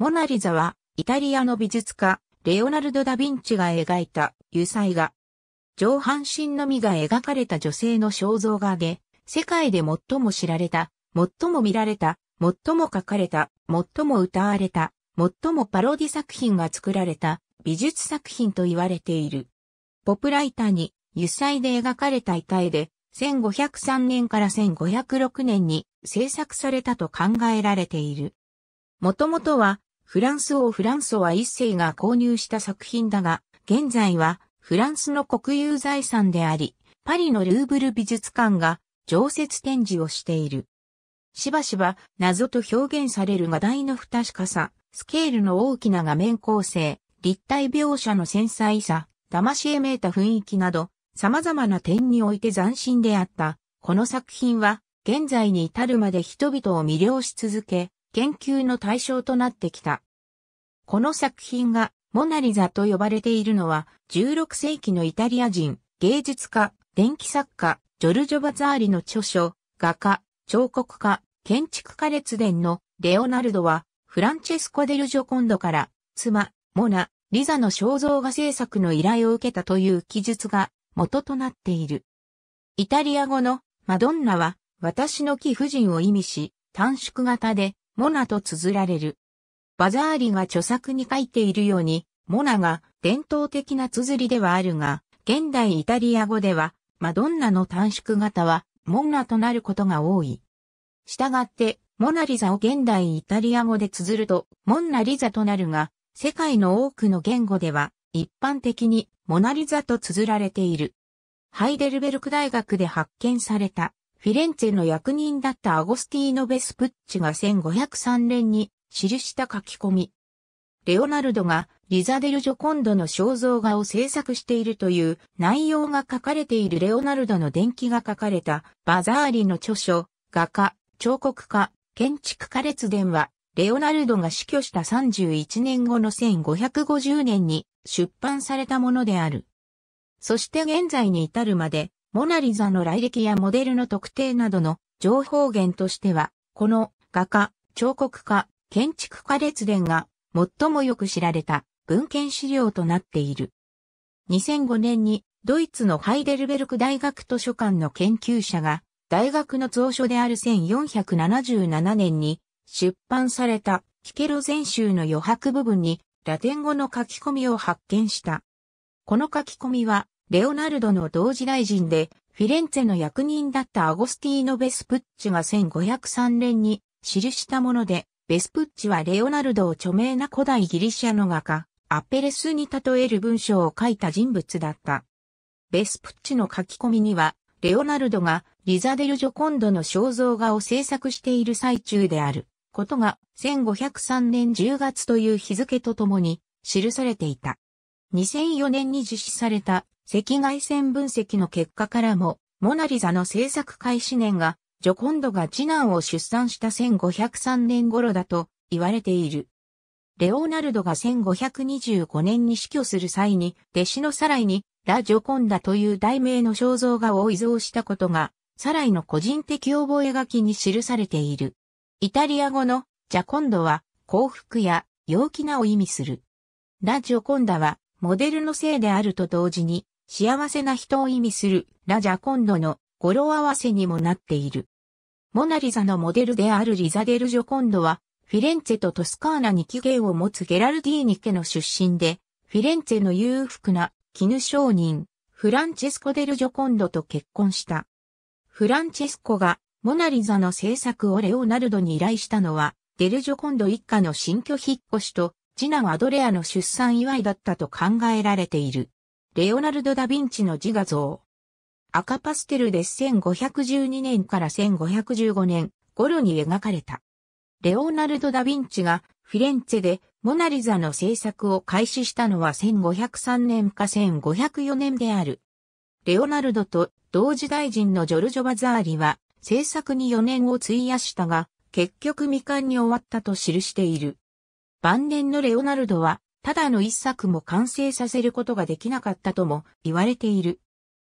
モナリザは、イタリアの美術家、レオナルド・ダ・ヴィンチが描いた油彩画。上半身のみが描かれた女性の肖像画で、世界で最も知られた、最も見られた、最も書かれた、最も歌われた、最もパロディ作品が作られた美術作品と言われている。ポプライターに油彩で描かれた遺体で、1503年から1506年に制作されたと考えられている。もともとはフランス王フランソは一世が購入した作品だが、現在はフランスの国有財産であり、パリのルーブル美術館が常設展示をしている。しばしば謎と表現される画題の不確かさ、スケールの大きな画面構成、立体描写の繊細さ、騙しえめいた雰囲気など、様々な点において斬新であった。この作品は、現在に至るまで人々を魅了し続け、研究の対象となってきた。この作品がモナリザと呼ばれているのは16世紀のイタリア人、芸術家、電気作家、ジョルジョ・バザーリの著書、画家、彫刻家、建築家列伝のレオナルドはフランチェスコ・デル・ジョコンドから妻、モナ、リザの肖像画制作の依頼を受けたという記述が元となっている。イタリア語のマドンナは私の貴婦人を意味し、短縮型でモナと綴られる。バザーリが著作に書いているように、モナが伝統的な綴りではあるが、現代イタリア語では、マドンナの短縮型は、モナとなることが多い。したがって、モナリザを現代イタリア語で綴ると、モンナリザとなるが、世界の多くの言語では、一般的にモナリザと綴られている。ハイデルベルク大学で発見されたフィレンツェの役人だったアゴスティーノ・ベスプッチが1503年に記した書き込み。レオナルドがリザデル・ジョコンドの肖像画を制作しているという内容が書かれているレオナルドの伝記が書かれたバザーリの著書、画家、彫刻家、建築家列伝は、レオナルドが死去した31年後の1550年に出版されたものである。そして現在に至るまでモナリザの来歴やモデルの特定などの情報源としては、この画家、彫刻家、建築家列伝が最もよく知られた文献資料となっている。2005年にドイツのハイデルベルク大学図書館の研究者が大学の蔵書である1477年に出版されたキケロ全集の余白部分にラテン語の書き込みを発見した。この書き込みはレオナルドの同時大臣で、フィレンツェの役人だったアゴスティーノ・ベスプッチが1503年に記したもので、ベスプッチはレオナルドを著名な古代ギリシャの画家、アペレスに例える文章を書いた人物だった。ベスプッチの書き込みには、レオナルドがリザデル・ジョコンドの肖像画を制作している最中であることが1503年10月という日付とともに記されていた。2004年に実施された赤外線分析の結果からも、モナリザの制作開始年が、ジョコンドが次男を出産した1503年頃だと言われている。レオナルドが1525年に死去する際に、弟子のサライに、ラ・ジョコンダという題名の肖像画を遺贈したことが、サライの個人的覚書に記されている。イタリア語のジャコンドは幸福や陽気なを意味する。ラ・ジョコンダはモデルのせいであると同時に幸せな人を意味するラジャコンドの語呂合わせにもなっている。モナリザのモデルであるリザデル・ジョコンドは、フィレンツェとトスカーナに起源を持つゲラルディーニ家の出身で、フィレンツェの裕福な絹商人、フランチェスコ・デル・ジョコンドと結婚した。フランチェスコがモナリザの制作をレオナルドに依頼したのは、デル・ジョコンド一家の新居引っ越しと、次男アドレアの出産祝いだったと考えられている。レオナルド・ダ・ヴィンチの自画像。赤パステルで1512年から1515年頃に描かれた。レオナルド・ダ・ヴィンチがフィレンツェでモナリザの制作を開始したのは1503年か1504年である。レオナルドと同時代人のジョルジョ・バザーリは制作に4年を費やしたが、結局未完に終わったと記している。晩年のレオナルドはただの一作も完成させることができなかったとも言われている。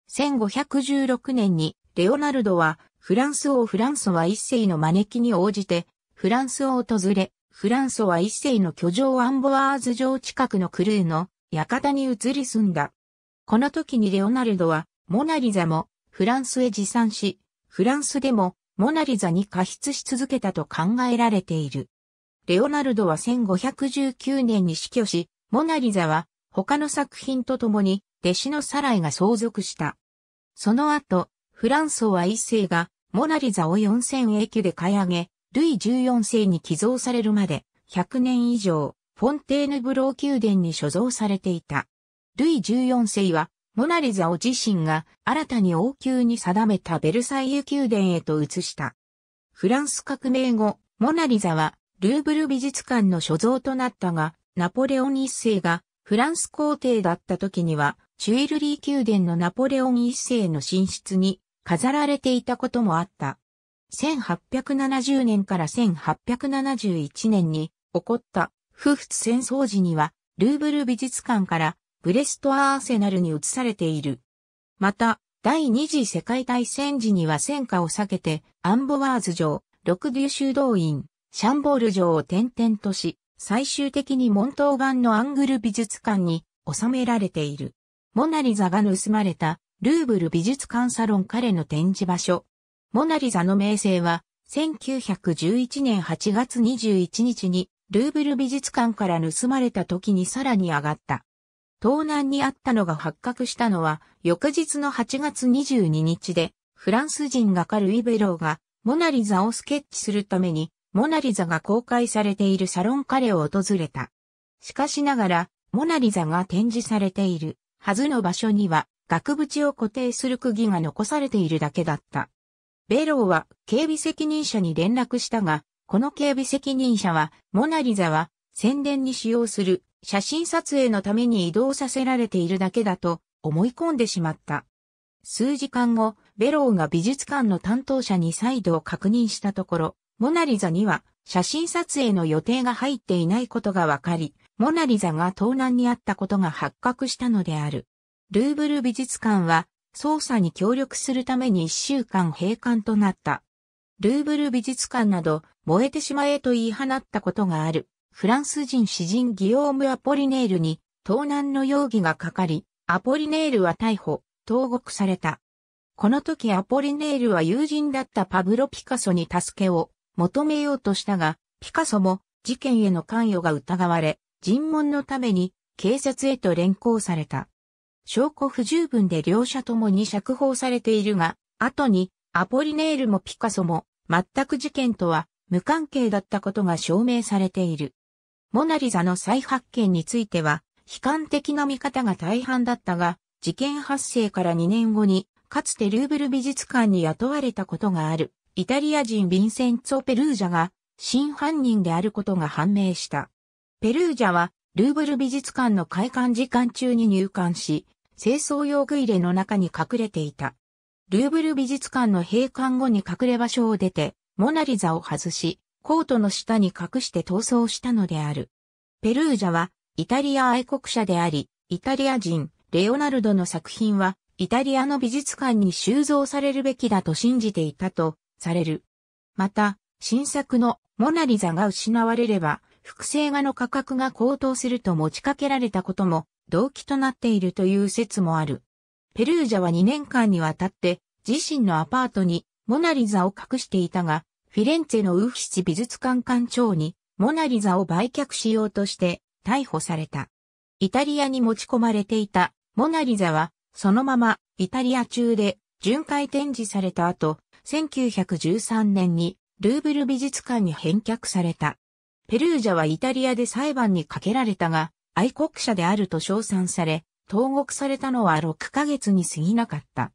1516年にレオナルドはフランス王フランソワ一世の招きに応じてフランスを訪れ、フランソワ一世の居城アンボワーズ城近くのクルーの館に移り住んだ。この時にレオナルドはモナリザもフランスへ持参し、フランスでもモナリザに過失し続けたと考えられている。レオナルドは1519年に死去し、モナリザは他の作品とともに弟子のサライが相続した。その後、フランソワ一世がモナリザを4000駅で買い上げ、ルイ14世に寄贈されるまで100年以上、フォンテーヌブロー宮殿に所蔵されていた。ルイ14世はモナリザを自身が新たに王宮に定めたベルサイユ宮殿へと移した。フランス革命後、モナリザはルーブル美術館の所蔵となったが、ナポレオン一世がフランス皇帝だった時には、チュイルリー宮殿のナポレオン一世の寝室に飾られていたこともあった。1870年から1871年に起こった不仏戦争時には、ルーブル美術館からブレストアーセナルに移されている。また、第二次世界大戦時には戦火を避けて、アンボワーズ城、六デュ修道院、シャンボール城を転々とし、最終的にモントーガンのアングル美術館に収められている。モナリザが盗まれたルーブル美術館サロン彼の展示場所。モナリザの名声は1911年8月21日にルーブル美術館から盗まれた時にさらに上がった。盗難にあったのが発覚したのは翌日の8月22日でフランス人画家ルイ・ベローがモナリザをスケッチするためにモナリザが公開されているサロン彼を訪れた。しかしながら、モナリザが展示されているはずの場所には、額縁を固定する釘が残されているだけだった。ベローは警備責任者に連絡したが、この警備責任者は、モナリザは宣伝に使用する写真撮影のために移動させられているだけだと思い込んでしまった。数時間後、ベローが美術館の担当者に再度確認したところ、モナリザには写真撮影の予定が入っていないことがわかり、モナリザが盗難にあったことが発覚したのである。ルーブル美術館は捜査に協力するために一週間閉館となった。ルーブル美術館など燃えてしまえと言い放ったことがある。フランス人詩人ギオーム・アポリネールに盗難の容疑がかかり、アポリネールは逮捕、投獄された。この時アポリネールは友人だったパブロ・ピカソに助けを求めようとしたが、ピカソも事件への関与が疑われ、尋問のために警察へと連行された。証拠不十分で両者ともに釈放されているが、後にアポリネールもピカソも全く事件とは無関係だったことが証明されている。モナリザの再発見については、悲観的な見方が大半だったが、事件発生から2年後に、かつてルーブル美術館に雇われたことがあるイタリア人ヴィンセンツォ・ペルージャが真犯人であることが判明した。ペルージャはルーブル美術館の開館時間中に入館し、清掃用具入れの中に隠れていた。ルーブル美術館の閉館後に隠れ場所を出て、モナリザを外し、コートの下に隠して逃走したのである。ペルージャはイタリア愛国者であり、イタリア人、レオナルドの作品は、イタリアの美術館に収蔵されるべきだと信じていたと、される。また、新作のモナリザが失われれば、複製画の価格が高騰すると持ちかけられたことも動機となっているという説もある。ペルージャは2年間にわたって自身のアパートにモナリザを隠していたが、フィレンツェのウフシチ美術館館長にモナリザを売却しようとして逮捕された。イタリアに持ち込まれていたモナリザはそのままイタリア中で巡回展示された後、1913年にルーブル美術館に返却された。ペルージャはイタリアで裁判にかけられたが、愛国者であると称賛され、投獄されたのは6ヶ月に過ぎなかった。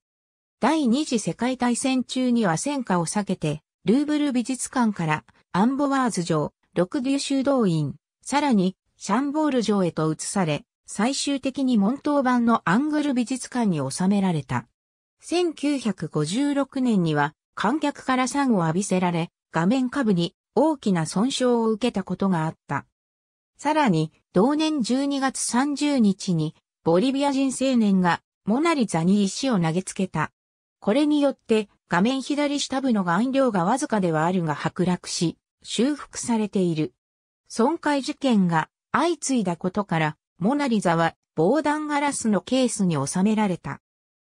第二次世界大戦中には戦火を避けて、ルーブル美術館からアンボワーズ城、ロクデュ修道院、さらにシャンボール城へと移され、最終的に門頭版のアングル美術館に収められた。1956年には観客から賛を浴びせられ、画面下部に大きな損傷を受けたことがあった。さらに、同年12月30日に、ボリビア人青年がモナリザに石を投げつけた。これによって、画面左下部の顔料がわずかではあるが剥落し、修復されている。損壊事件が相次いだことから、モナリザは防弾ガラスのケースに収められた。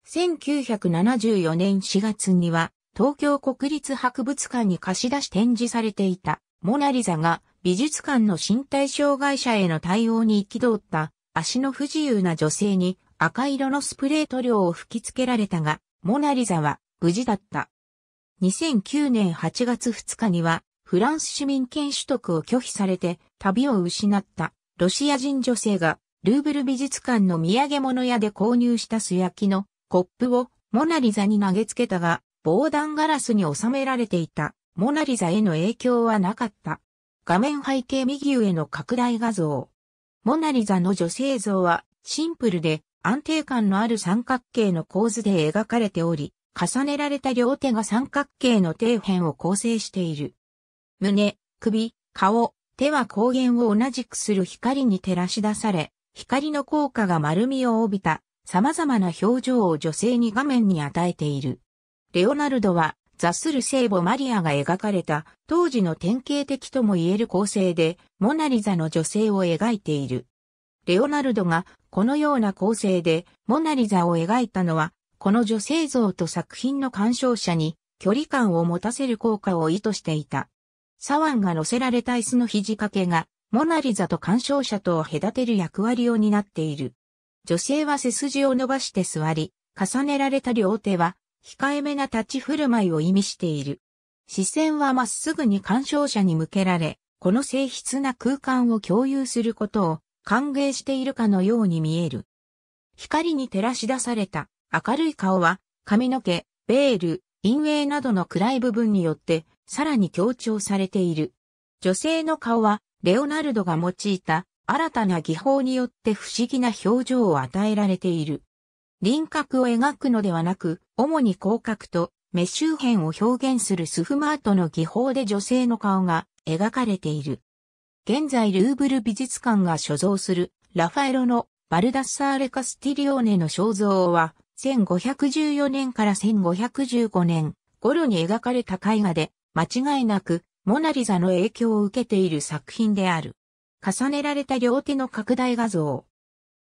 1974年4月には、東京国立博物館に貸し出し展示されていた、モナリザが美術館の身体障害者への対応に憤った足の不自由な女性に赤色のスプレー塗料を吹き付けられたが、モナリザは無事だった。2009年8月2日には、フランス市民権取得を拒否されて旅を失ったロシア人女性がルーブル美術館の土産物屋で購入した素焼きのコップをモナリザに投げつけたが、防弾ガラスに収められていたモナリザへの影響はなかった。画面背景右上の拡大画像。モナリザの女性像はシンプルで安定感のある三角形の構図で描かれており、重ねられた両手が三角形の底辺を構成している。胸、首、顔、手は光源を同じくする光に照らし出され、光の効果が丸みを帯びた様々な表情を女性に画面に与えている。レオナルドは、ザする聖母マリアが描かれた当時の典型的とも言える構成で、モナリザの女性を描いている。レオナルドがこのような構成でモナリザを描いたのは、この女性像と作品の鑑賞者に距離感を持たせる効果を意図していた。サワンが乗せられた椅子の肘掛けが、モナリザと鑑賞者とを隔てる役割を担っている。女性は背筋を伸ばして座り、重ねられた両手は、控えめな立ち振る舞いを意味している。視線はまっすぐに鑑賞者に向けられ、この静筆な空間を共有することを歓迎しているかのように見える。光に照らし出された明るい顔は髪の毛、ベール、陰影などの暗い部分によってさらに強調されている。女性の顔はレオナルドが用いた新たな技法によって不思議な表情を与えられている。輪郭を描くのではなく、主に広角と目周辺を表現するスフマートの技法で女性の顔が描かれている。現在ルーブル美術館が所蔵するラファエロのバルダッサーレ・カスティリオーネの肖像は1514年から1515年頃に描かれた絵画で間違いなくモナリザの影響を受けている作品である。重ねられた両手の拡大画像。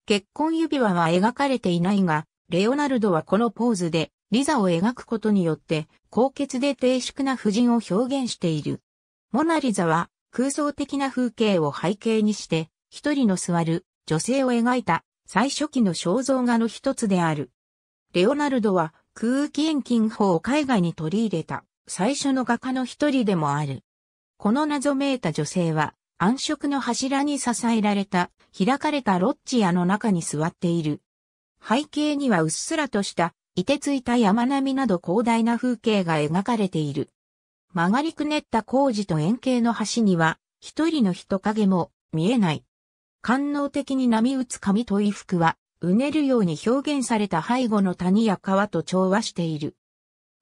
結婚指輪は描かれていないが、レオナルドはこのポーズで、リザを描くことによって、高潔で低粛な婦人を表現している。モナリザは、空想的な風景を背景にして、一人の座る女性を描いた最初期の肖像画の一つである。レオナルドは空気遠近法を海外に取り入れた最初の画家の一人でもある。この謎めいた女性は暗色の柱に支えられた開かれたロッジ屋の中に座っている。背景にはうっすらとした、凍てついた山並みなど広大な風景が描かれている。曲がりくねった工事と円形の橋には、一人の人影も見えない。官能的に波打つ紙と衣服は、うねるように表現された背後の谷や川と調和している。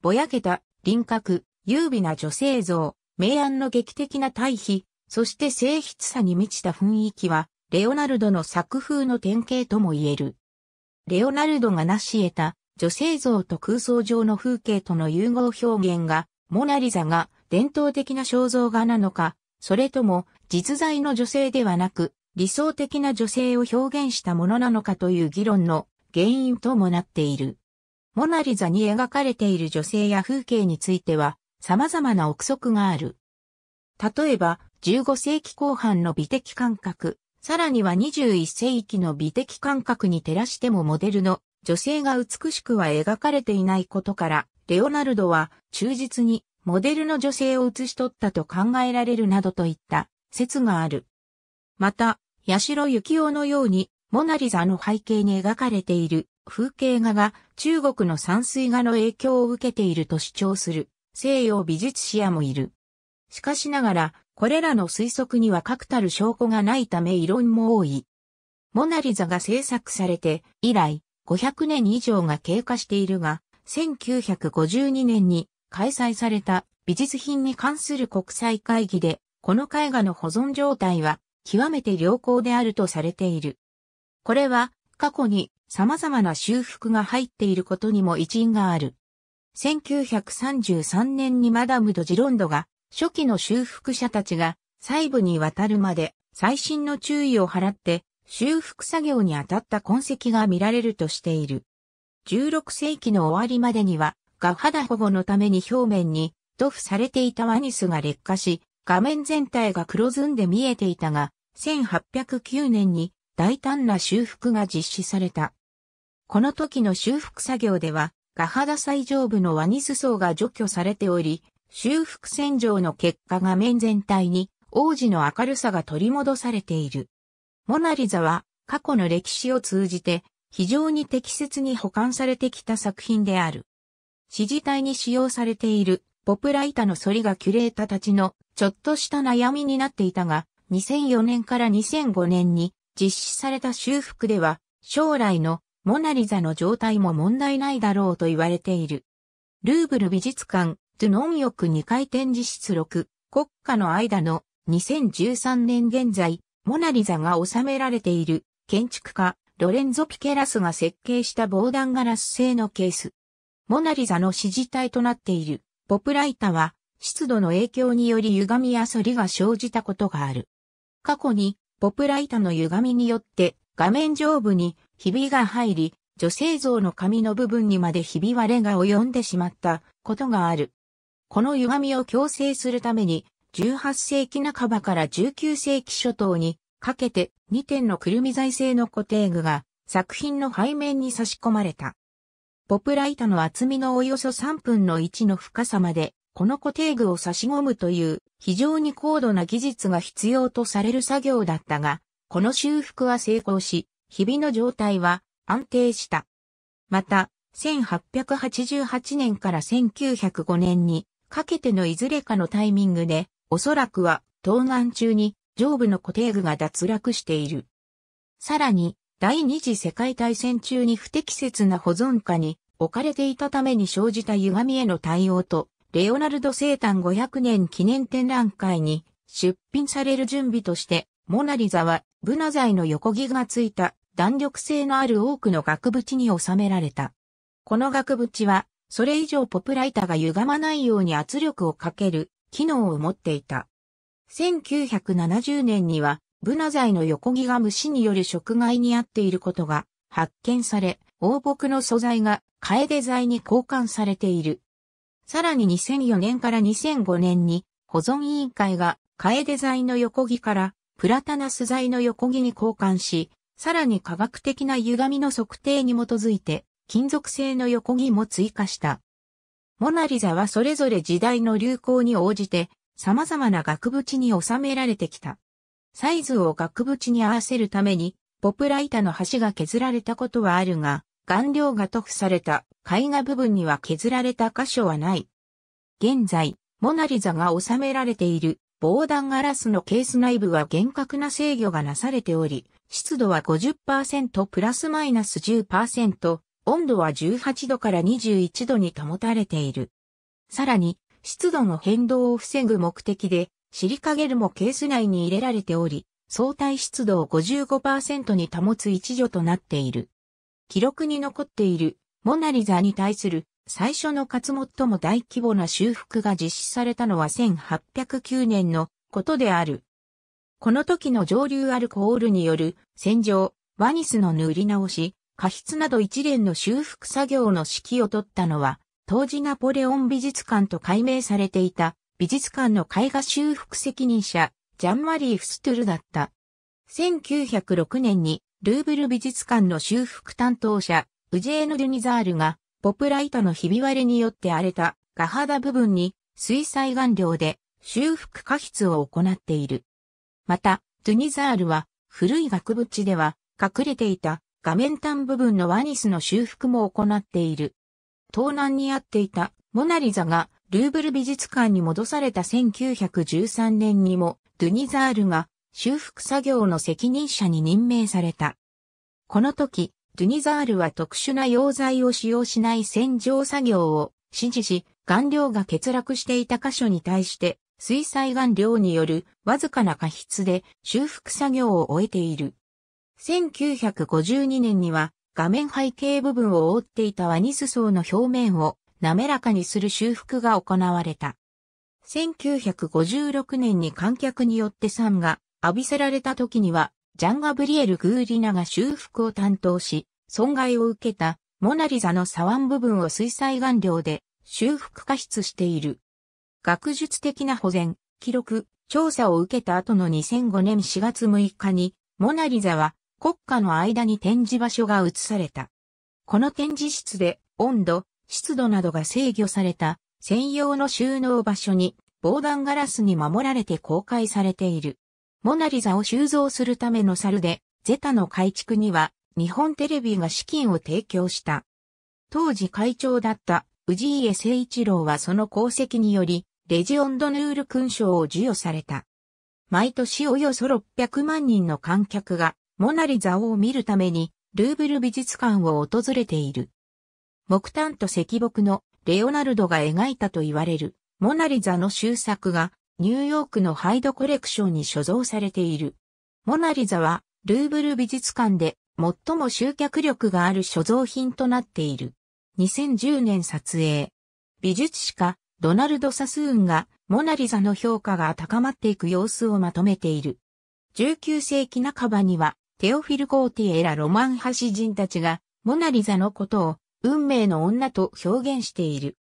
ぼやけた、輪郭、優美な女性像、明暗の劇的な対比、そして静筆さに満ちた雰囲気は、レオナルドの作風の典型とも言える。レオナルドが成し得た女性像と空想上の風景との融合表現が、モナリザが伝統的な肖像画なのか、それとも実在の女性ではなく、理想的な女性を表現したものなのかという議論の原因ともなっている。モナリザに描かれている女性や風景については様々な憶測がある。例えば、15世紀後半の美的感覚、さらには21世紀の美的感覚に照らしてもモデルの女性が美しくは描かれていないことから、レオナルドは忠実にモデルの女性を写し取ったと考えられるなどといった説がある。また、八代幸男のようにモナリザの背景に描かれている風景画が中国の山水画の影響を受けていると主張する西洋美術史家もいる。しかしながらこれらの推測には確たる証拠がないため異論も多い。モナリザが制作されて以来500年以上が経過しているが、1952年に開催された美術品に関する国際会議で、この絵画の保存状態は極めて良好であるとされている。これは過去に様々な修復が入っていることにも一因がある。1933年にマダム・ド・ジロンドが初期の修復者たちが細部にわたるまで最新の注意を払って修復作業に当たった痕跡が見られるとしている。16世紀の終わりまでには画肌保護のために表面に塗布されていたワニスが劣化し、画面全体が黒ずんで見えていたが、1809年に大胆な修復が実施された。この時の修復作業では、画肌最上部のワニス層が除去されており、修復洗浄の結果画面全体に王子の明るさが取り戻されている。モナリザは過去の歴史を通じて非常に適切に保管されてきた作品である。指示体に使用されているポプライタの反りがキュレータたちのちょっとした悩みになっていたが、2004年から2005年に実施された修復では将来のモナリザの状態も問題ないだろうと言われている。ルーブル美術館ノンヨク2回展示室6、国家の間の2013年現在、モナリザが収められている建築家、ロレンゾ・ピケラスが設計した防弾ガラス製のケース。モナリザの支持体となっているポプライタは湿度の影響により歪みや反りが生じたことがある。過去にポプライタの歪みによって画面上部にひびが入り、女性像の髪の部分にまでひび割れが及んでしまったことがある。この歪みを強制するために、18世紀半ばから19世紀初頭にかけて2点のくるみ材製の固定具が作品の背面に差し込まれた。ポプラ板の厚みのおよそ3分の1の深さまで、この固定具を差し込むという非常に高度な技術が必要とされる作業だったが、この修復は成功し、ひびの状態は安定した。また、1888年から1905年にかけてのいずれかのタイミングで、おそらくは、東岸中に、上部の固定具が脱落している。さらに、第二次世界大戦中に不適切な保存下に置かれていたために生じた歪みへの対応と、レオナルド生誕500年記念展覧会に出品される準備として、モナリザはブナ材の横木がついた弾力性のある多くの額縁に収められた。この額縁はそれ以上ポプラ板が歪まないように圧力をかける機能を持っていた。1970年には、ブナ材の横木が虫による食害にあっていることが発見され、大木の素材がカエデ材に交換されている。さらに2004年から2005年に保存委員会がカエデ材の横木からプラタナス材の横木に交換し、さらに科学的な歪みの測定に基づいて金属製の横木も追加した。モナリザはそれぞれ時代の流行に応じて様々な額縁に収められてきた。サイズを額縁に合わせるために、ポプラ板の端が削られたことはあるが、顔料が塗布された絵画部分には削られた箇所はない。現在、モナリザが収められている防弾ガラスのケース内部は厳格な制御がなされており、湿度は50%プラスマイナス10%、温度は18度から21度に保たれている。さらに、湿度の変動を防ぐ目的で、シリカゲルもケース内に入れられており、相対湿度を55%に保つ一助となっている。記録に残っているモナリザに対する最初の活最も大規模な修復が実施されたのは1809年のことである。この時の上流アルコールによる洗浄、ワニスの塗り直し、過失など一連の修復作業の指揮を取ったのは、当時ナポレオン美術館と改名されていた美術館の絵画修復責任者、ジャンマリー・フストゥルだった。1906年にルーブル美術館の修復担当者、ウジェーヌ・デュニザールが、ポプライトのひび割れによって荒れた画肌部分に水彩顔料で修復過失を行っている。また、ドゥニザールは古い額縁では隠れていた画面端部分のワニスの修復も行っている。東南にあっていたモナリザがルーブル美術館に戻された1913年にもドゥニザールが修復作業の責任者に任命された。この時、ドゥニザールは特殊な溶剤を使用しない洗浄作業を指示し、顔料が欠落していた箇所に対して、水彩顔料によるわずかな過失で修復作業を終えている。1952年には画面背景部分を覆っていたワニス層の表面を滑らかにする修復が行われた。1956年に観客によって酸が浴びせられた時には、ジャン・ガブリエル・グーリナが修復を担当し、損害を受けたモナリザの左腕部分を水彩顔料で修復加湿している。学術的な保全、記録、調査を受けた後の2005年4月6日に、モナリザは国家の間に展示場所が移された。この展示室で温度、湿度などが制御された専用の収納場所に防弾ガラスに守られて公開されている。モナリザを収蔵するための猿で、ゼタの改築には日本テレビが資金を提供した。当時会長だった治家誠一郎はその功績により、レジオンドヌール勲章を授与された。毎年およそ600万人の観客がモナリザを見るために、ルーブル美術館を訪れている。木炭と石木のレオナルドが描いたと言われるモナリザの終作がニューヨークのハイドコレクションに所蔵されている。モナリザはルーブル美術館で最も集客力がある所蔵品となっている。2010年撮影。美術史家ドナルド・サスーンがモナリザの評価が高まっていく様子をまとめている。19世紀半ばにはテオフィル・コーティエラ・ロマン派詩人たちが、モナリザのことを、運命の女と表現している。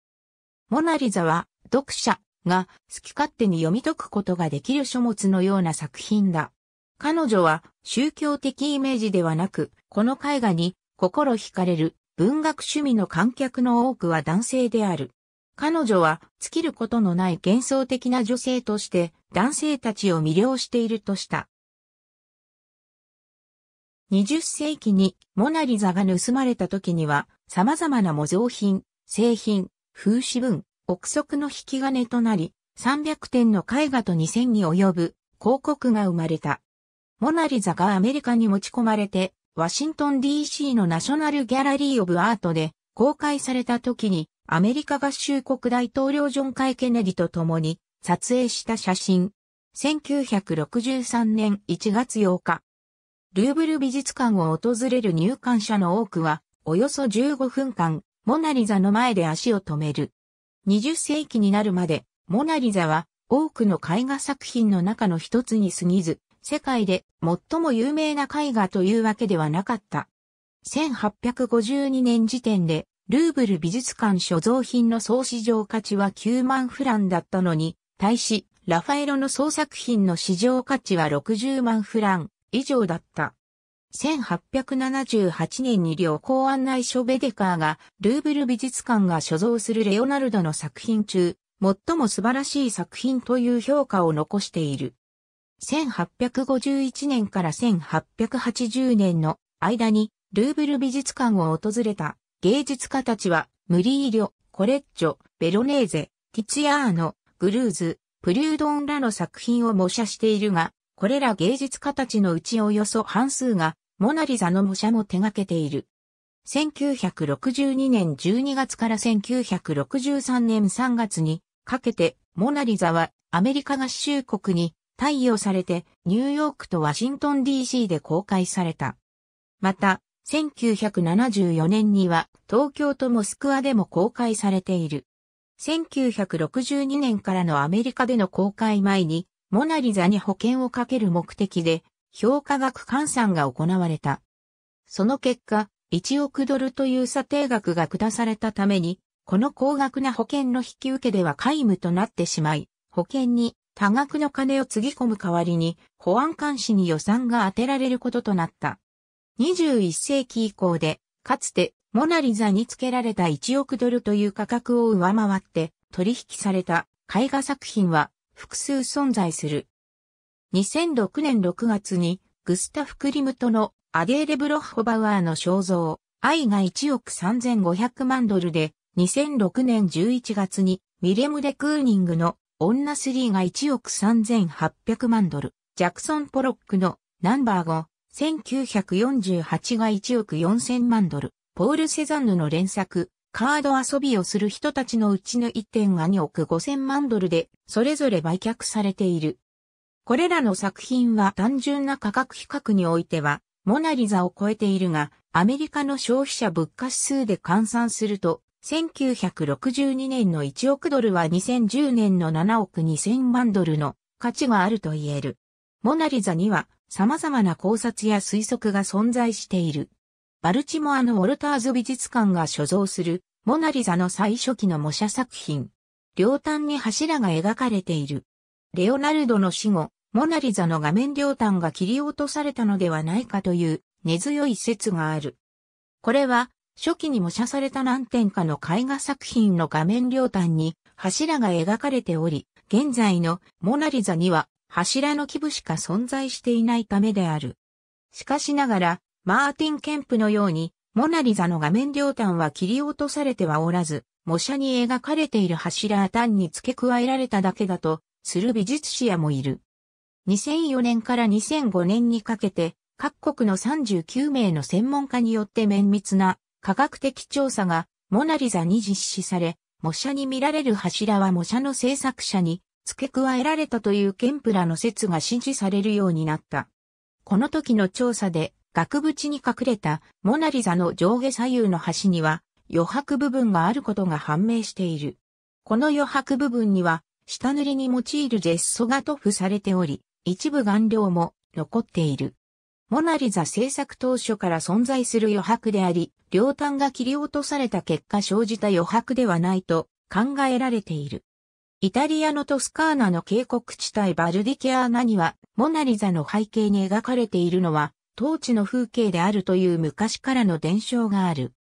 モナリザは、読者が好き勝手に読み解くことができる書物のような作品だ。彼女は宗教的イメージではなく、この絵画に心惹かれる文学趣味の観客の多くは男性である。彼女は尽きることのない幻想的な女性として男性たちを魅了しているとした。20世紀にモナリザが盗まれた時には様々な模造品、製品、風刺文、憶測の引き金となり、300点の絵画と2000に及ぶ広告が生まれた。モナリザがアメリカに持ち込まれて、ワシントン DC のナショナルギャラリー・オブ・アートで公開された時に、アメリカ合衆国大統領ジョン・カイ・ケネディと共に撮影した写真。1963年1月8日、ルーブル美術館を訪れる入館者の多くは、およそ15分間、モナリザの前で足を止める。20世紀になるまで、モナリザは多くの絵画作品の中の一つに過ぎず、世界で最も有名な絵画というわけではなかった。1852年時点で、ルーブル美術館所蔵品の総市場価値は9万フランだったのに、対し、ラファエロの創作品の市場価値は60万フラン。以上だった。1878年に旅行案内書ベデカーがルーブル美術館が所蔵するレオナルドの作品中、最も素晴らしい作品という評価を残している。1851年から1880年の間にルーブル美術館を訪れた芸術家たちはムリーリョ、コレッジョ、ベロネーゼ、ティツィアーノ、グルーズ、プリュードンらの作品を模写しているが、これら芸術家たちのうちおよそ半数が、モナリザの模写も手掛けている。1962年12月から1963年3月にかけて、モナリザはアメリカ合衆国に貸与されて、ニューヨークとワシントン DC で公開された。また、1974年には東京とモスクワでも公開されている。1962年からのアメリカでの公開前にモナリザに保険をかける目的で、評価額換算が行われた。その結果、1億ドルという査定額が下されたために、この高額な保険の引き受けでは皆無となってしまい、保険に多額の金をつぎ込む代わりに、保安監視に予算が当てられることとなった。21世紀以降で、かつてモナリザにつけられた1億ドルという価格を上回って取引された絵画作品は複数存在する。2006年6月にグスタフ・クリムトのアデーレ・ブロッホバウアーの肖像、愛が1億3500万ドルで、2006年11月にミレム・デ・クーニングの女ーが1億3800万ドル、ジャクソン・ポロックのナンバー5、1948が1億4000万ドル、ポール・セザンヌの連作、カード遊びをする人たちのうちの1.2億5000万ドルで、それぞれ売却されている。これらの作品は単純な価格比較においては、モナリザを超えているが、アメリカの消費者物価指数で換算すると、1962年の1億ドルは2010年の7億2000万ドルの価値があると言える。モナリザには様々な考察や推測が存在している。バルチモアのウォルターズ美術館が所蔵するモナリザの最初期の模写作品。両端に柱が描かれている。レオナルドの死後、モナリザの画面両端が切り落とされたのではないかという根強い説がある。これは、初期に模写された何点かの絵画作品の画面両端に柱が描かれており、現在のモナリザには柱の基部しか存在していないためである。しかしながら、マーティン・ケンプのようにモナリザの画面両端は切り落とされてはおらず、模写に描かれている柱は単に付け加えられただけだと、する美術史やもいる。2004年から2005年にかけて、各国の39名の専門家によって綿密な科学的調査がモナリザに実施され、模写に見られる柱は模写の制作者に付け加えられたというケンプラの説が支持されるようになった。この時の調査で額縁に隠れたモナリザの上下左右の端には余白部分があることが判明している。この余白部分には下塗りに用いるジェッソが塗布されており、一部顔料も残っている。モナリザ制作当初から存在する余白であり、両端が切り落とされた結果生じた余白ではないと考えられている。イタリアのトスカーナの渓谷地帯バルディケアーナには、モナリザの背景に描かれているのは、当地の風景であるという昔からの伝承がある。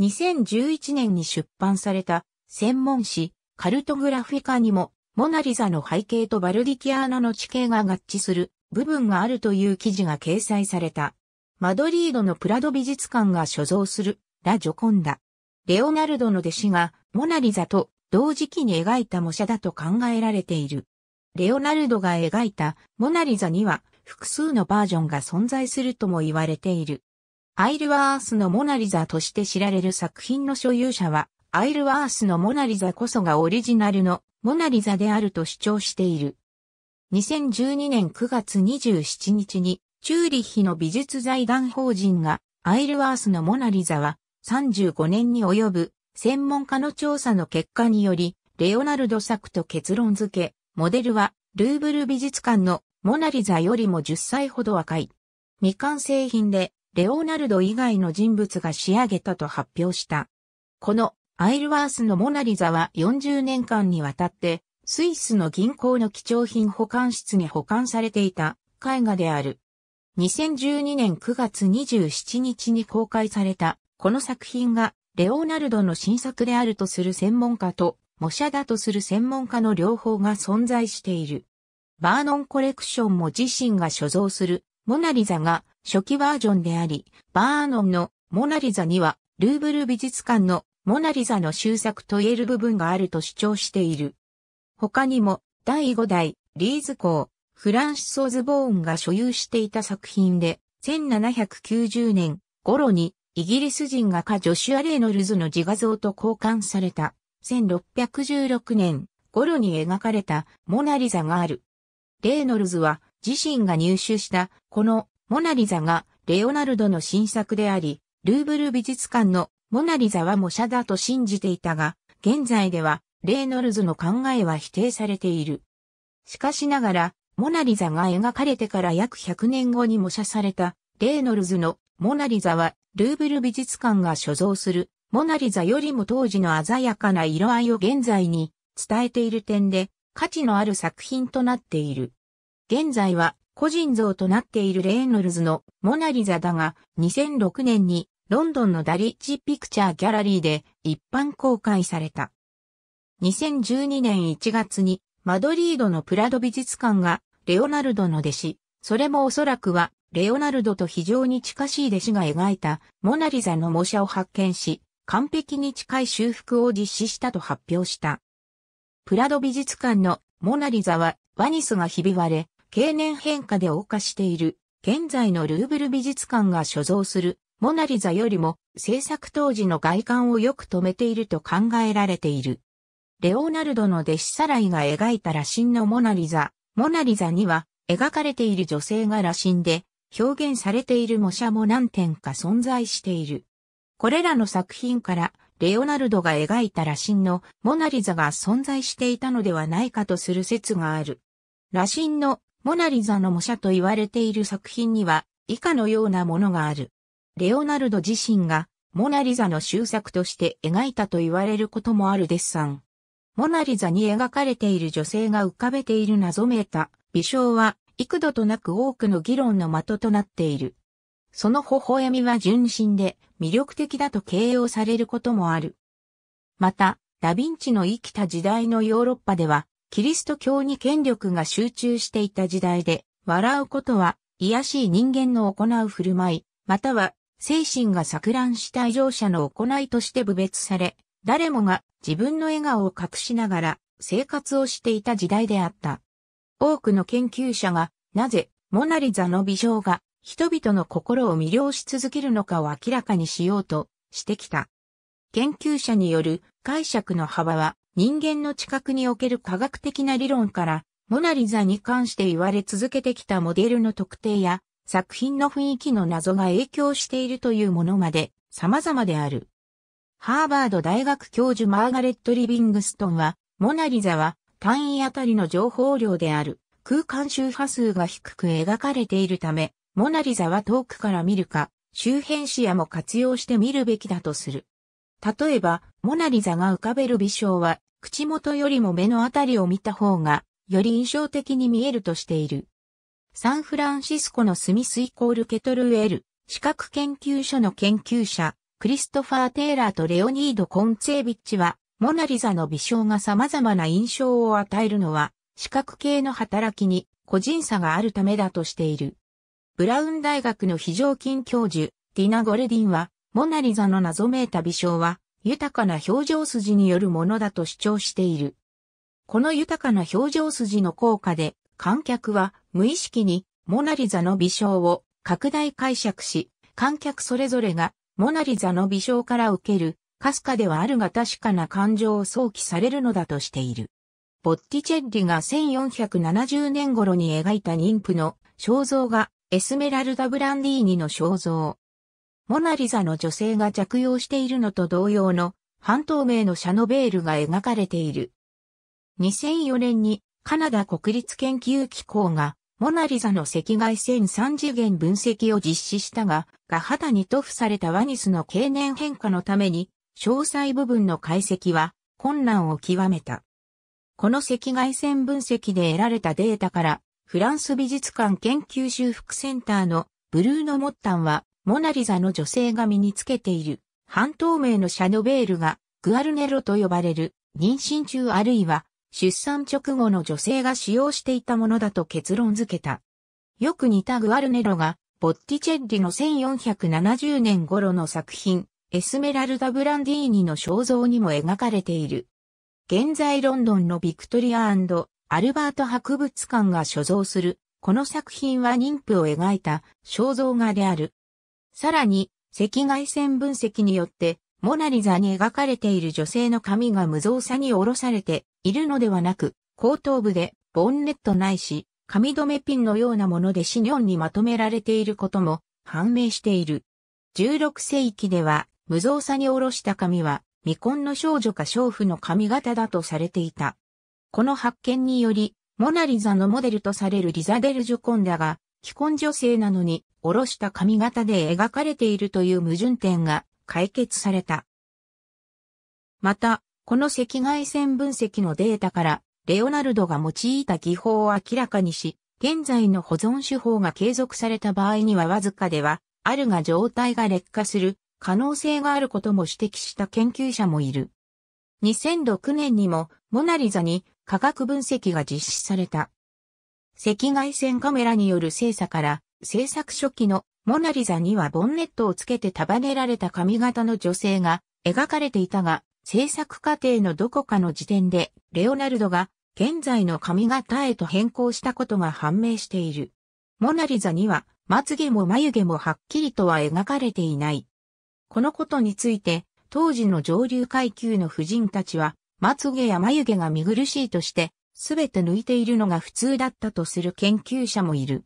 2011年に出版された専門誌カルトグラフィカにもモナリザの背景とバルディキアーナの地形が合致する部分があるという記事が掲載された。マドリードのプラド美術館が所蔵するラ・ジョコンダ。レオナルドの弟子がモナリザと同時期に描いた模写だと考えられている。レオナルドが描いたモナリザには複数のバージョンが存在するとも言われている。アイルワースのモナリザとして知られる作品の所有者は、アイルワースのモナリザこそがオリジナルのモナリザであると主張している。2012年9月27日に、チューリッヒの美術財団法人が、アイルワースのモナリザは、35年に及ぶ、専門家の調査の結果により、レオナルド作と結論付け、モデルは、ルーブル美術館のモナリザよりも10歳ほど若い。未完成品で、レオナルド以外の人物が仕上げたと発表した。このアイルワースのモナリザは40年間にわたって、スイスの銀行の貴重品保管室に保管されていた絵画である。2012年9月27日に公開された、この作品が、レオナルドの新作であるとする専門家と、模写だとする専門家の両方が存在している。バーノンコレクションも自身が所蔵するモナリザが初期バージョンであり、バーノンのモナリザにはルーブル美術館のモナリザの終作と言える部分があると主張している。他にも第5代リーズ公、フランシソ・ズボーンが所有していた作品で、1790年頃にイギリス人画家ジョシュア・レイノルズの自画像と交換された1616年頃に描かれたモナリザがある。レイノルズは自身が入手したこのモナリザがレオナルドの新作であり、ルーブル美術館のモナリザは模写だと信じていたが、現在ではレイノルズの考えは否定されている。しかしながら、モナリザが描かれてから約100年後に模写されたレイノルズのモナリザはルーブル美術館が所蔵するモナリザよりも当時の鮮やかな色合いを現在に伝えている点で価値のある作品となっている。現在は個人像となっているレーノルズのモナリザだが2006年にロンドンのダリッチピクチャーギャラリーで一般公開された。2012年1月にマドリードのプラド美術館がレオナルドの弟子、それもおそらくはレオナルドと非常に近しい弟子が描いたモナリザの模写を発見し、完璧に近い修復を実施したと発表した。プラド美術館のモナリザはワニスがひび割れ、経年変化で謳歌している、現在のルーブル美術館が所蔵するモナリザよりも制作当時の外観をよく止めていると考えられている。レオナルドの弟子サライが描いた羅針のモナリザ、モナリザには描かれている女性が羅針で表現されている模写も何点か存在している。これらの作品からレオナルドが描いた羅針のモナリザが存在していたのではないかとする説がある。羅針のモナリザの模写と言われている作品には以下のようなものがある。レオナルド自身がモナリザの終作として描いたと言われることもあるデッサン。モナリザに描かれている女性が浮かべている謎めいた微笑は幾度となく多くの議論の的となっている。その微笑みは純真で魅力的だと形容されることもある。また、ダヴィンチの生きた時代のヨーロッパでは、キリスト教に権力が集中していた時代で、笑うことは、癒しい人間の行う振る舞い、または、精神が錯乱した異常者の行いとして侮別され、誰もが自分の笑顔を隠しながら生活をしていた時代であった。多くの研究者が、なぜ、モナリザの美少が人々の心を魅了し続けるのかを明らかにしようとしてきた。研究者による解釈の幅は人間の知覚における科学的な理論からモナリザに関して言われ続けてきたモデルの特定や作品の雰囲気の謎が影響しているというものまで様々である。ハーバード大学教授マーガレット・リビングストンは、モナリザは単位あたりの情報量である空間周波数が低く描かれているため、モナリザは遠くから見るか、周辺視野も活用して見るべきだとする。例えば、モナリザが浮かべる微笑は、口元よりも目のあたりを見た方が、より印象的に見えるとしている。サンフランシスコのスミスイコールケトルウェル、視覚研究所の研究者、クリストファー・テイラーとレオニード・コンツェービッチは、モナリザの微笑が様々な印象を与えるのは、視覚系の働きに個人差があるためだとしている。ブラウン大学の非常勤教授、ディナ・ゴルディンは、モナリザの謎めいた微笑は、豊かな表情筋によるものだと主張している。この豊かな表情筋の効果で、観客は無意識にモナリザの微笑を拡大解釈し、観客それぞれがモナリザの微笑から受ける、かすかではあるが確かな感情を想起されるのだとしている。ボッティチェッリが1470年頃に描いた妊婦の肖像がエスメラルダ・ブランディーニの肖像。モナリザの女性が着用しているのと同様の半透明のシャノベールが描かれている。2004年にカナダ国立研究機構がモナリザの赤外線3次元分析を実施したが、が肌に塗布されたワニスの経年変化のために、詳細部分の解析は困難を極めた。この赤外線分析で得られたデータから、フランス美術館研究修復センターのブルーノ・モッタンは、モナリザの女性が身につけている、半透明のシャノベールが、グアルネロと呼ばれる、妊娠中あるいは、出産直後の女性が使用していたものだと結論付けた。よく似たグアルネロが、ボッティチェッリの1470年頃の作品、エスメラルダ・ブランディーニの肖像にも描かれている。現在ロンドンのビクトリアアルバート博物館が所蔵する、この作品は妊婦を描いた肖像画である。さらに、赤外線分析によって、モナリザに描かれている女性の髪が無造作に下ろされているのではなく、後頭部でボンネットないし、髪留めピンのようなものでシニョンにまとめられていることも判明している。16世紀では、無造作に下ろした髪は、未婚の少女か娼婦の髪型だとされていた。この発見により、モナリザのモデルとされるリザデル・ジュコンダが、既婚女性なのに、おろした髪型で描かれているという矛盾点が解決された。また、この赤外線分析のデータから、レオナルドが用いた技法を明らかにし、現在の保存手法が継続された場合にはわずかでは、あるが状態が劣化する可能性があることも指摘した研究者もいる。2006年にもモナリザに科学分析が実施された。赤外線カメラによる精査から、制作初期のモナリザにはボンネットをつけて束ねられた髪型の女性が描かれていたが、制作過程のどこかの時点で、レオナルドが現在の髪型へと変更したことが判明している。モナリザには、まつげも眉毛もはっきりとは描かれていない。このことについて、当時の上流階級の婦人たちは、まつげや眉毛が見苦しいとして、すべて抜いているのが普通だったとする研究者もいる。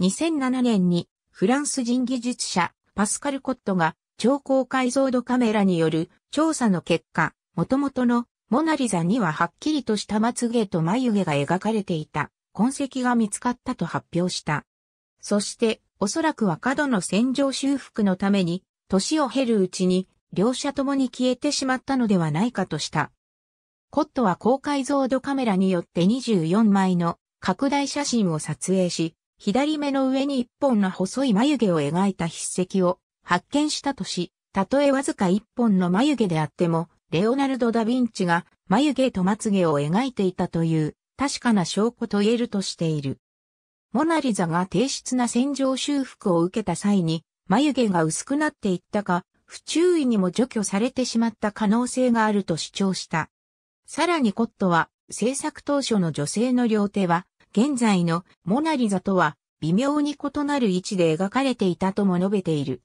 2007年にフランス人技術者パスカル・コットが超高解像度カメラによる調査の結果、元々のモナリザにははっきりとしたまつげと眉毛が描かれていた痕跡が見つかったと発表した。そして、おそらくは過度の洗浄修復のために、年を経るうちに、両者ともに消えてしまったのではないかとした。コットは高解像度カメラによって24枚の拡大写真を撮影し、左目の上に1本の細い眉毛を描いた筆跡を発見したとし、たとえわずか1本の眉毛であっても、レオナルド・ダ・ヴィンチが眉毛とまつ毛を描いていたという確かな証拠と言えるとしている。モナリザが低質な洗浄修復を受けた際に、眉毛が薄くなっていったか、不注意にも除去されてしまった可能性があると主張した。さらにコットは、制作当初の女性の両手は、現在のモナリザとは微妙に異なる位置で描かれていたとも述べている。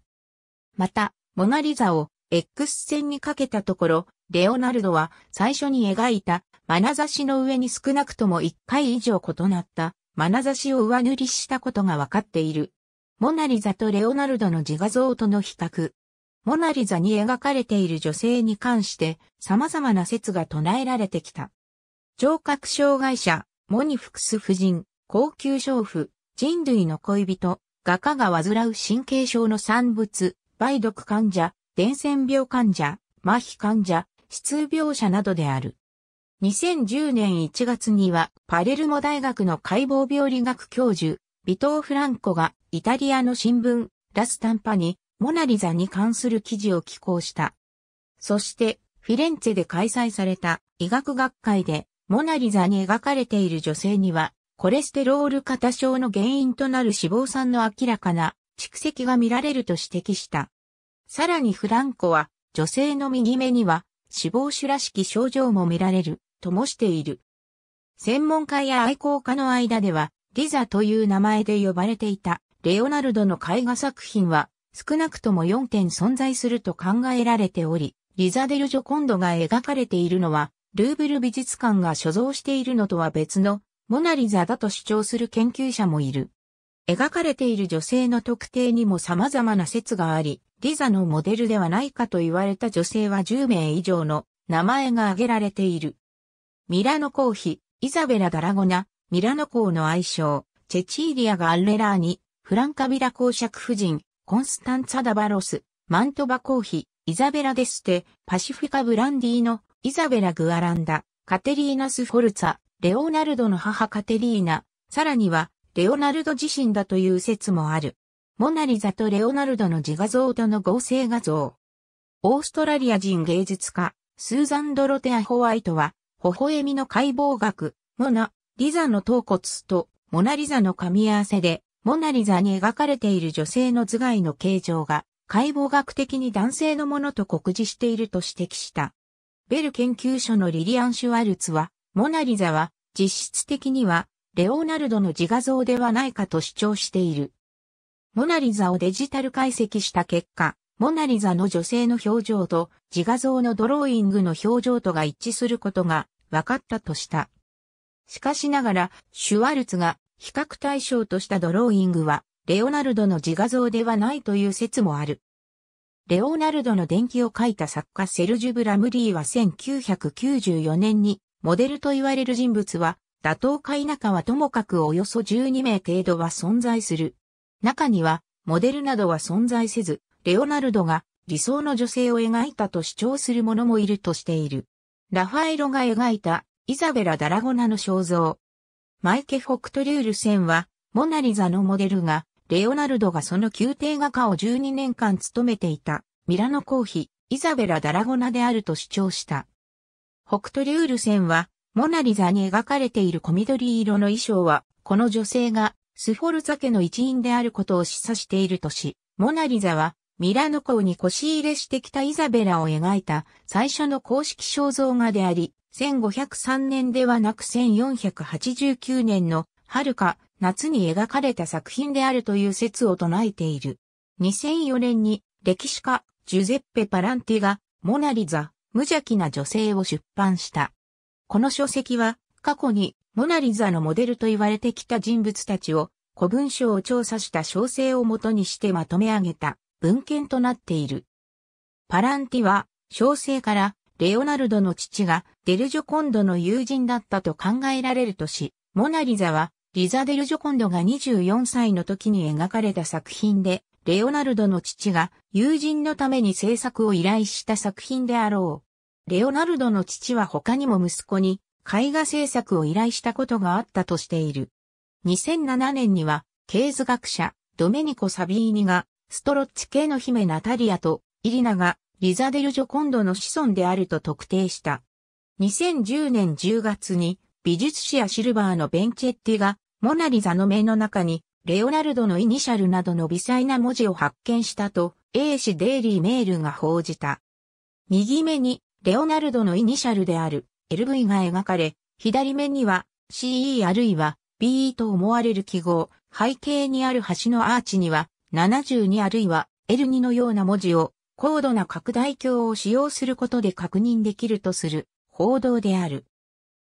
また、モナリザを X 線にかけたところ、レオナルドは最初に描いた眼差しの上に少なくとも1回以上異なった眼差しを上塗りしたことがわかっている。モナリザとレオナルドの自画像との比較。モナリザに描かれている女性に関して様々な説が唱えられてきた。聴覚障害者、モニフクス夫人、高級娼婦、人類の恋人、画家が患う神経症の産物、梅毒患者、伝染病患者、麻痺患者、失病者などである。2010年1月にはパレルモ大学の解剖病理学教授、ビトー・フランコがイタリアの新聞、ラスタンパにモナリザに関する記事を寄稿した。そして、フィレンツェで開催された医学学会で、モナリザに描かれている女性には、コレステロール過多症の原因となる脂肪酸の明らかな蓄積が見られると指摘した。さらにフランコは、女性の右目には死亡腫らしき症状も見られる、ともしている。専門家や愛好家の間では、リザという名前で呼ばれていた、レオナルドの絵画作品は、少なくとも4点存在すると考えられており、リザデル・ジョコンドが描かれているのは、ルーブル美術館が所蔵しているのとは別のモナリザだと主張する研究者もいる。描かれている女性の特定にも様々な説があり、リザのモデルではないかと言われた女性は10名以上の名前が挙げられている。ミラノ公妃、イザベラ・ダラゴナ、ミラノ公の愛称、チェチーリア・ガッレラーニ、フランカビラ公爵夫人、コンスタンツァ・ダバロス、マントバコーヒ、ー、イザベラ・デステ、パシフィカ・ブランディーノ、イザベラ・グアランダ、カテリーナ・スフォルツァ、レオナルドの母カテリーナ、さらには、レオナルド自身だという説もある。モナリザとレオナルドの自画像との合成画像。オーストラリア人芸術家、スーザン・ドロテア・ホワイトは、微笑みの解剖学、モナ、リザの頭骨とモナリザの噛み合わせで、モナリザに描かれている女性の頭蓋の形状が解剖学的に男性のものと酷似していると指摘した。ベル研究所のリリアン・シュワルツは、モナリザは実質的にはレオナルドの自画像ではないかと主張している。モナリザをデジタル解析した結果、モナリザの女性の表情と自画像のドローイングの表情とが一致することが分かったとした。しかしながら、シュワルツが比較対象としたドローイングは、レオナルドの自画像ではないという説もある。レオナルドの伝記を書いた作家セルジュ・ブラムリーは1994年に、モデルと言われる人物は、打倒か否かはともかくおよそ12名程度は存在する。中には、モデルなどは存在せず、レオナルドが理想の女性を描いたと主張する者もいるとしている。ラファエロが描いたイザベラ・ダラゴナの肖像、マイケ・フォクトリュール戦は、モナリザのモデルが、レオナルドがその宮廷画家を12年間務めていた、ミラノ公妃、イザベラ・ダラゴナであると主張した。クトリュール戦は、モナリザに描かれている小緑色の衣装は、この女性が、スフォルザ家の一員であることを示唆しているとし、モナリザは、ミラノ公に腰入れしてきたイザベラを描いた最初の公式肖像画であり、1503年ではなく1489年の春か夏に描かれた作品であるという説を唱えている。2004年に歴史家ジュゼッペ・パランティがモナリザ、無邪気な女性を出版した。この書籍は過去にモナリザのモデルと言われてきた人物たちを古文書を調査した小生をもとにしてまとめ上げた文献となっている。パランティは小生からレオナルドの父がデルジョコンドの友人だったと考えられるとし、モナリザはリザ・デルジョコンドが24歳の時に描かれた作品で、レオナルドの父が友人のために制作を依頼した作品であろう。レオナルドの父は他にも息子に絵画制作を依頼したことがあったとしている。2007年には、経図学者、ドメニコ・サビーニが、ストロッチ系の姫ナタリアと、イリナが、リザデル・ジョコンドの子孫であると特定した。2010年10月に美術史やシルバーのベンチェッティがモナリザの目の中にレオナルドのイニシャルなどの微細な文字を発見したと A 氏デイリーメールが報じた。右目にレオナルドのイニシャルである LV が描かれ、左目には CE あるいは BE と思われる記号、背景にある橋のアーチには72あるいは L2 のような文字を高度な拡大鏡を使用することで確認できるとする報道である。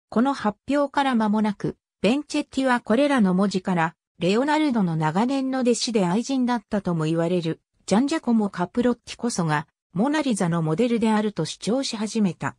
この発表から間もなく、ベンチェッティはこれらの文字から、レオナルドの長年の弟子で愛人だったとも言われる、ジャンジャコモ・カプロッティこそが、モナリザのモデルであると主張し始めた。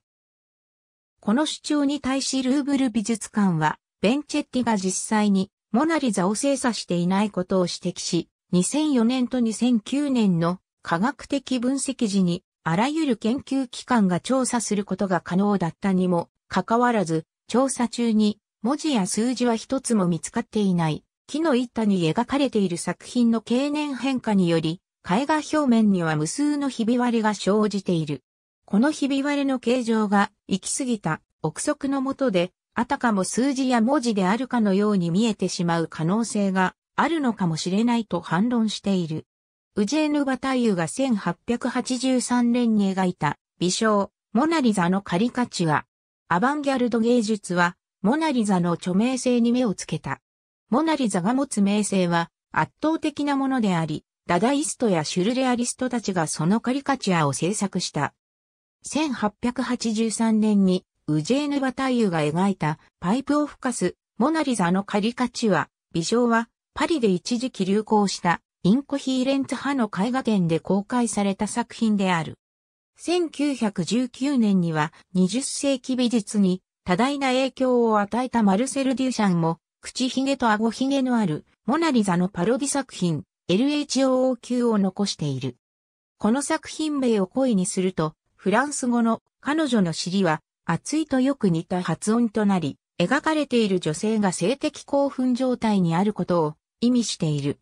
この主張に対しルーブル美術館は、ベンチェッティが実際にモナリザを精査していないことを指摘し、2004年と2009年の科学的分析時にあらゆる研究機関が調査することが可能だったにもかかわらず、調査中に文字や数字は一つも見つかっていない。木の板に描かれている作品の経年変化により、絵画表面には無数のひび割れが生じている。このひび割れの形状が行き過ぎた憶測のもとで、あたかも数字や文字であるかのように見えてしまう可能性があるのかもしれないと反論している。ウジェーヌ・バタイユが1883年に描いた美少モナリザのカリカチュア。アバンギャルド芸術はモナリザの著名性に目をつけた。モナリザが持つ名声は圧倒的なものであり、ダダイストやシュルレアリストたちがそのカリカチュアを制作した。1883年にウジェーヌ・バタイユが描いたパイプを吹かすモナリザのカリカチュア、美少はパリで一時期流行したインコヒーレンツ派の絵画展で公開された作品である。1919年には20世紀美術に多大な影響を与えたマルセル・デュシャンも、口ひげと顎ひげのあるモナリザのパロディ作品 LHOOQ を残している。この作品名を恋にすると、フランス語の彼女の尻は熱いとよく似た発音となり、描かれている女性が性的興奮状態にあることを意味している。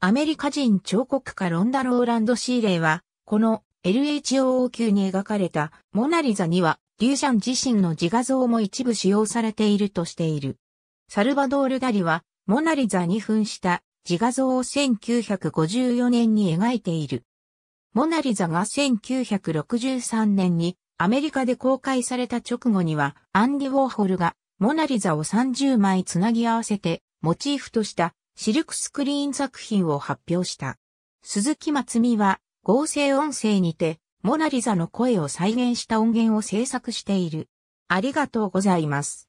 アメリカ人彫刻家ロンダ・ローランド・シーレイは、この LHOO 級に描かれたモナリザには、リューシャン自身の自画像も一部使用されているとしている。サルバドール・ダリは、モナリザに扮した自画像を1954年に描いている。モナリザが1963年にアメリカで公開された直後には、アンディ・ウォーホルがモナリザを30枚つなぎ合わせてモチーフとしたシルクスクリーン作品を発表した。鈴木松美は合成音声にてモナリザの声を再現した音源を制作している。ありがとうございます。